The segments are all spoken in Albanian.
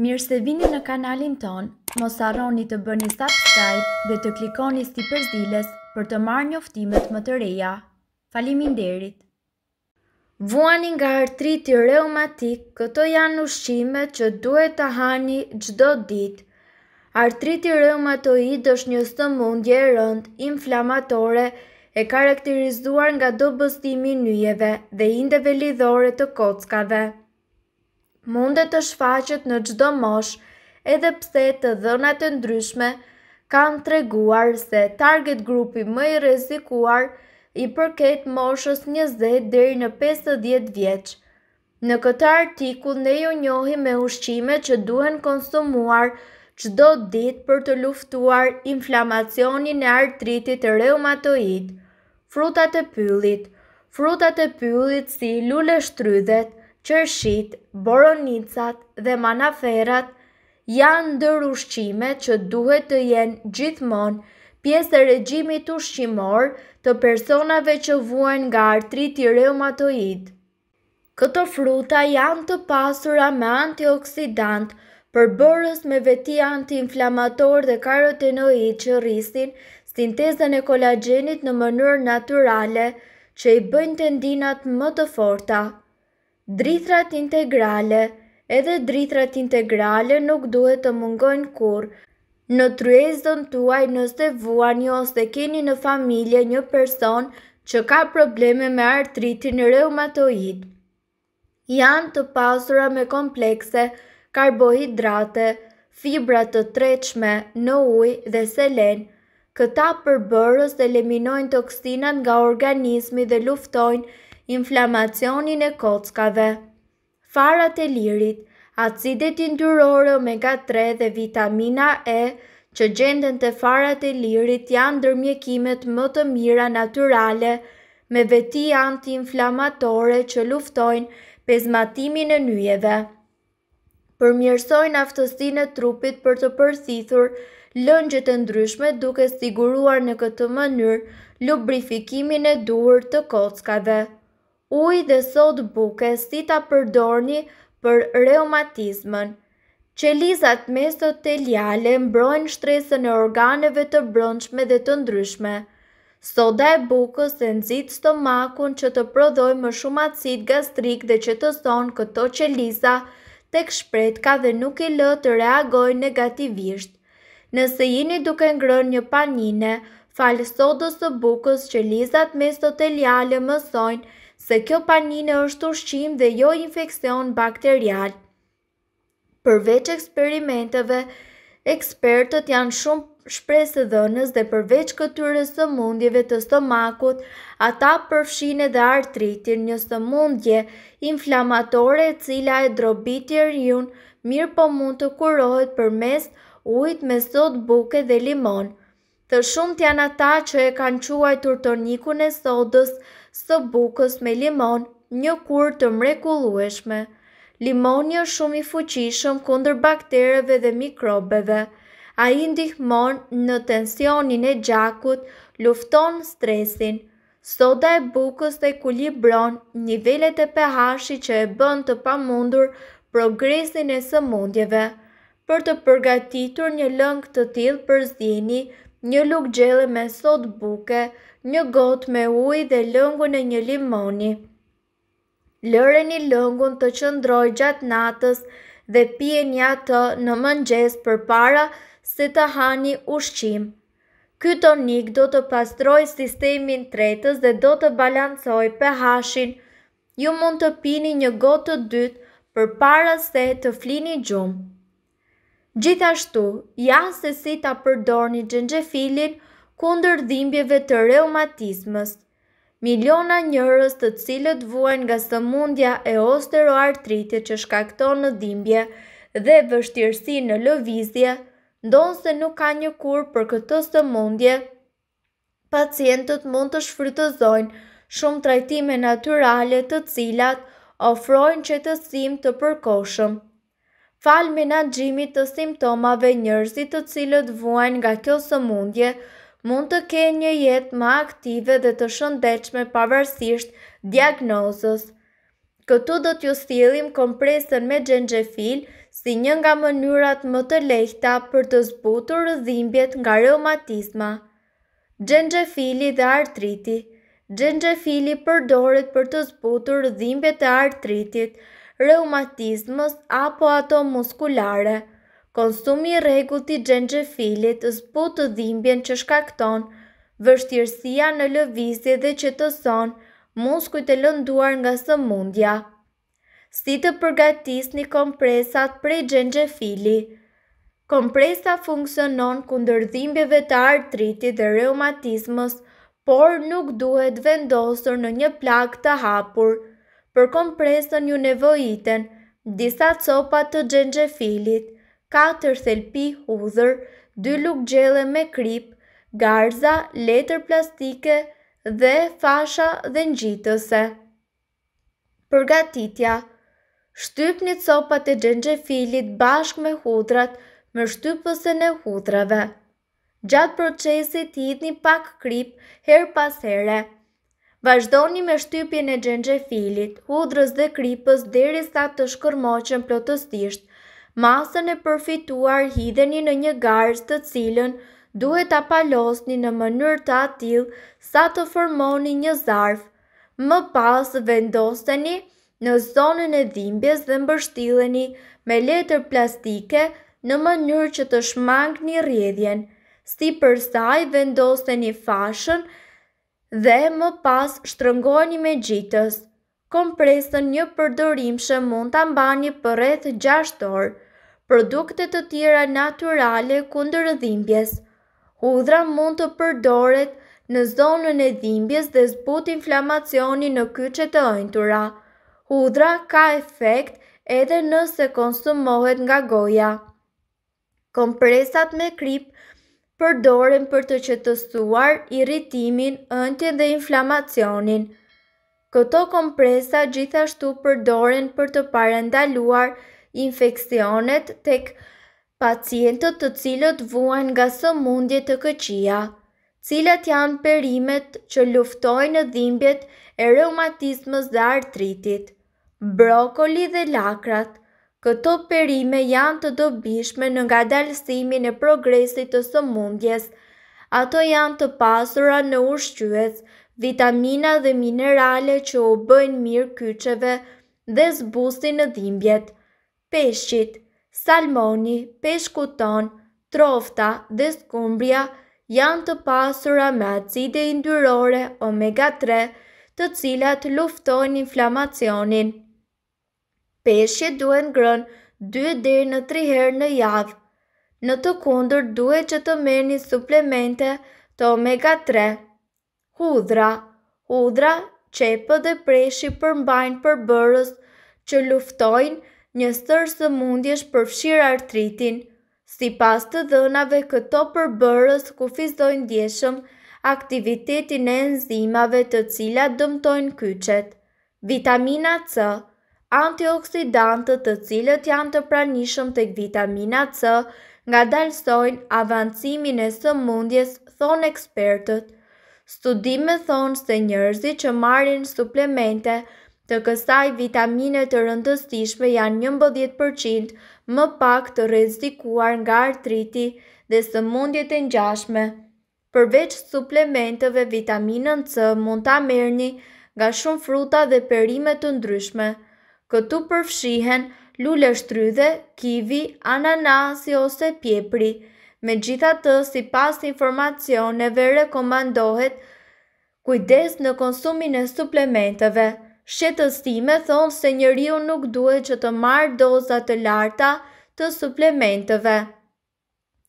Mirë se vini në kanalin ton, mos arroni të bëni subscribe dhe të klikoni si përzilës për të marrë njoftimet më të reja. Falimin derit! Vuani nga artriti reumatik, këto janë ushqime që duhet të hani gjdo dit. Artriti reumatoid është një së mundje e rënd, inflamatore, e karakterizuar nga do bëstimi njëjeve dhe indeve lidhore të kockave mundet të shfaqet në gjdo mosh edhe pse të dhënat të ndryshme kanë treguar se target grupi më i rezikuar i përket moshës 20 dheri në 50 vjeq. Në këtë artikull ne ju njohi me ushqime që duhen konsumuar qdo dit për të luftuar inflamacionin e artritit e reumatoid, frutat e pyllit, frutat e pyllit si lule shtrydhet, qërshit, boronicat dhe manaferat janë ndër ushqime që duhet të jenë gjithmonë pjesë e regjimit ushqimor të personave që vuajnë nga artriti reumatoid. Këto fruta janë të pasura me antioksidant përbërës me veti antiinflamator dhe karotenoid që rrisin sintezën e kolagenit në mënyrë naturale që i bëjnë tendinat më të forta Drithrat integrale Edhe drithrat integrale nuk duhet të mungojnë kur. Në tryezën tuaj nëse vuani ose keni në familje një person që ka probleme me artritin reumatoid. Janë të pasura me komplekse, karbohidrate, fibra të treqme, në uj dhe selen. Këta përbërës eliminojnë toksinat nga organismi dhe luftojnë inflamacionin e kockave. Farat e lirit, acidet indyrore omega 3 dhe vitamina E që gjendën të farat e lirit janë dërmjekimet më të mira naturale me veti anti-inflamatore që luftojnë pezmatimin e njëjeve. Përmjërsojnë aftësin e trupit për të përthithur lëngjët e ndryshme duke siguruar në këtë mënyrë lubrifikimin e duhur të kockave uj dhe sod buke si ta përdorni për reumatizmën. Qelizat mesoteliale mbrojnë shtresën e organeve të brëndshme dhe të ndryshme. Soda e bukës e nëzit stomakun që të prodhoj më shumë acid gastrik dhe që të sonë këto qeliza të ka dhe nuk i lë të reagoj negativisht. Nëse jini duke ngrën një panine, falë sodës të bukës që lizat mesoteliale më sojnë se kjo panine është ushqim dhe jo infekcion bakterial. Përveç eksperimenteve, ekspertët janë shumë shpresë dhënës dhe përveç këtyre së mundjeve të stomakut, ata përfshine edhe artritin një së mundje inflamatore e cila e drobit i mirë po mund të kurohet për mes ujt me sot buke dhe limon. Të shumë janë ata që e kanë quajtur tonikun e sodës, së bukës me limon, një kur të mrekulueshme. Limoni është shumë i fuqishëm kundër baktereve dhe mikrobeve. A i ndihmon në tensionin e gjakut, lufton stresin. Soda e bukës të ekulibron nivellet e pehashi që e bën të pamundur progresin e sëmundjeve. Për të përgatitur një lëng të tilë për zjeni, një luk gjele me sot buke, një gotë me uj dhe lëngu në një limoni. Lëre një lëngu në të qëndroj gjatë natës dhe pje një atë në mëngjes për para se të hani ushqim. Ky tonik do të pastroj sistemin tretës dhe do të balancoj për hashin. Ju mund të pini një gotë të dytë për para se të flini gjumë. Gjithashtu, janë se si ta përdorni gjengjefilin kundër dhimbjeve të reumatizmës. Miliona njërës të cilët vuen nga sëmundja e osteroartritje që shkakton në dhimbje dhe vështirësi në lëvizje, ndonë se nuk ka një kur për këtë sëmundje, pacientët mund të shfrytëzojnë shumë trajtime naturale të cilat ofrojnë qetësim të përkoshëm në menaxhimit të simptomave, njerëzit të cilët vuajnë nga kjo sëmundje mund të kenë një jetë më aktive dhe të shëndetshme pavarësisht diagnozës. Këtu do t'ju stilim kompresën me xhenxhefil si një nga mënyrat më të lehta për të zbutur dhimbjet nga reumatisma. Xhenxhefili dhe artriti. Xhenxhefili përdoret për të zbutur dhimbjet e artritit reumatizmës apo ato muskulare. Konsumi i rregullt i xhenxhefilit zbut të dhimbjen që shkakton, vështirësia në lëvizje dhe që të son muskujt e lënduar nga sëmundja. Si të përgatisni kompresat prej xhenxhefili? Kompresa funksionon kundër dhimbjeve të artritit dhe reumatizmës, por nuk duhet vendosur në një plak të hapur – për kompresën ju nevojiten, disa copa të gjengje filit, 4 thelpi hudhër, 2 luk gjele me krip, garza, letër plastike dhe fasha dhe njitëse. Përgatitja Shtyp një copat të gjengje filit bashk me hudrat më shtypës e në hudrave. Gjatë procesit i një pak krip her pas here. Vazhdoni me shtypje në gjengje filit, hudrës dhe kripës dheri sa të shkërmoqen plotëstisht. Masën e përfituar hideni në një garës të cilën, duhet të palosni në mënyrë të atil sa të formoni një zarf. Më pas vendoseni në zonën e dhimbjes dhe mbështileni me letër plastike në mënyrë që të shmangë një rjedhjen. Si përsa i vendoseni fashën, dhe më pas shtrëngoni me gjitës. Kompresën një përdorim shë mund të ambani për rreth 6 orë, produktet të tjera naturale kundër dhimbjes. Hudra mund të përdoret në zonën e dhimbjes dhe zbut inflamacioni në kyqet të ojntura. Hudra ka efekt edhe nëse konsumohet nga goja. Kompresat me krip përdoren për të qetësuar irritimin, ëntjen dhe inflamacionin. Këto kompresa gjithashtu përdoren për të parandaluar infekcionet tek pacientët të cilët vuajnë nga sëmundje të këqia, cilat janë perimet që luftojnë dhimbjet e reumatizmës dhe artritit. Brokoli dhe lakrat Këto perime janë të dobishme në nga dalësimin e progresit të sëmundjes, ato janë të pasura në ushqyës, vitamina dhe minerale që u bëjnë mirë kyqeve dhe zbusin në dhimbjet. Peshqit, salmoni, peshkuton, trofta dhe skumbria janë të pasura me acide indyrore omega 3 të cilat luftojnë inflamacionin. Peshje duhet ngrën 2 deri në 3 herë në javë. Në të kundër duhet që të merrni suplemente të omega 3. Hudra. Hudra, qepë dhe preshi përmbajnë përbërës që luftojnë një stërë së mundjesh përfshirë artritin. Si pas të dhënave këto përbërës fizdojnë djeshëm aktivitetin e enzimave të cilat dëmtojnë kyqet. Vitamina C antioksidantët të cilët janë të pranishëm të vitamina C, nga dalësojnë avancimin e së mundjes, thonë ekspertët. Studime thonë se njërzi që marin suplemente të kësaj vitamine të rëndësishme janë 11% më pak të rezikuar nga artriti dhe së mundjet e njashme. Përveç suplementeve vitaminën C mund ta amerni nga shumë fruta dhe perimet të ndryshme – Këtu përfshihen lule shtrydhe, kivi, ananasi ose pjepri. Me gjitha të si pas informacioneve rekomandohet kujdes në konsumin e suplementeve. Shetëstime thonë se njëriu nuk duhet që të marrë dozat të larta të suplementeve.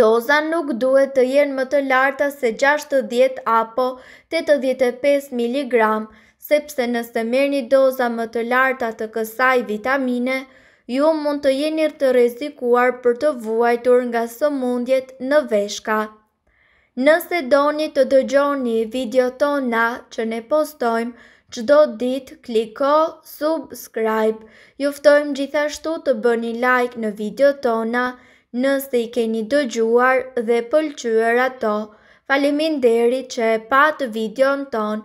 Doza nuk duhet të jenë më të larta se 60 apo 85 mg, sepse nëse merë një doza më të larta të kësaj vitamine, ju mund të jenir të rezikuar për të vuajtur nga së mundjet në veshka. Nëse do një të dëgjoni video tona që ne postojmë, qdo dit kliko subscribe, juftojmë gjithashtu të bë një like në video tona, nëse i keni dëgjuar dhe pëlqyër ato. Falimin deri që e patë video në tonë,